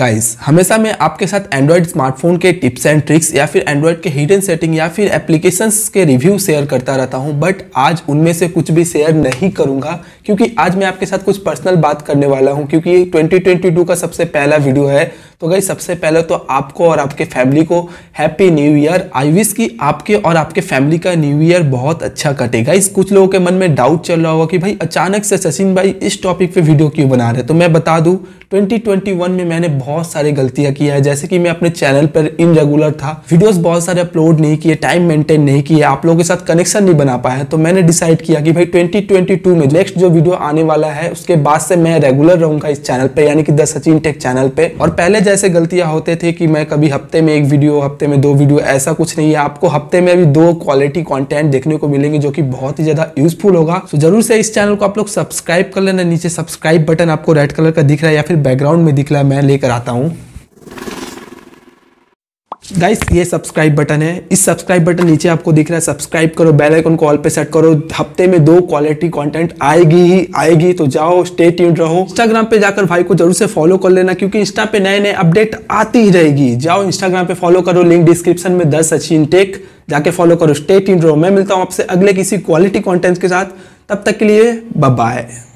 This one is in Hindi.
गाइस हमेशा मैं आपके साथ एंड्रॉयड स्मार्टफोन के टिप्स एंड ट्रिक्स या फिर एंड्रॉयड के हिडन सेटिंग या फिर एप्लीकेशंस के रिव्यू शेयर करता रहता हूं बट आज उनमें से कुछ भी शेयर नहीं करूंगा क्योंकि आज मैं आपके साथ कुछ पर्सनल बात करने वाला हूं क्योंकि ये 2022 का सबसे पहला वीडियो है तो गई सबसे पहले तो आपको और आपके फैमिली को happy new year I wish की आपके और आपके फैमिली का न्यू ईयर बहुत अच्छा कटेगा इस कुछ लोगों के मन में डाउट चल रहा होगा कि भाई अचानक से सचिन भाई इस टॉपिक पे वीडियो क्यों बना रहे तो मैं बता दूँ 2021 में मैंने बहुत सारी गलतियां की है जैसे कि मैं अपने चैनल पर इनरेगुलर था वीडियोस बहुत सारे अपलोड नहीं किए टाइम मेंटेन नहीं किए आप लोगों के साथ कनेक्शन नहीं बना पाया तो मैंने डिसाइड किया कि भाई 2022 में नेक्स्ट जो वीडियो आने वाला है उसके बाद से मैं रेगुलर रहूंगा इस चैनल पर यानी कि द सचिन टेक चैनल पर और पहले ऐसे गलतियाँ होते थे कि मैं कभी हफ्ते में एक वीडियो हफ्ते में दो वीडियो ऐसा कुछ नहीं है आपको हफ्ते में अभी दो क्वालिटी कंटेंट देखने को मिलेंगे जो कि बहुत ही ज़्यादा यूजफुल होगा तो जरूर से इस चैनल को आप लोग सब्सक्राइब कर लेना नीचे सब्सक्राइब बटन आपको रेड कलर का दिख रहा है या फिर बैकग्राउंड में दिख रहा है मैं लेकर आता हूँ गाइस ये सब्सक्राइब बटन है इस सब्सक्राइब बटन नीचे आपको दिख रहा है सब्सक्राइब करो बेल आइकन को ऑल पे सेट करो हफ्ते में दो क्वालिटी कंटेंट आएगी ही आएगी तो जाओ स्टे ट्यून्ड रहो इंस्टाग्राम पे जाकर भाई को जरूर से फॉलो कर लेना क्योंकि इंस्टा पे नए नए अपडेट आती ही रहेगी जाओ इंस्टाग्राम पे फॉलो करो लिंक डिस्क्रिप्शन में दस अच्छी टेक जाके फॉलो करो स्टे ट्यून रहो मैं मिलता हूँ आपसे अगले किसी क्वालिटी कॉन्टेंट के साथ तब तक के लिए बाय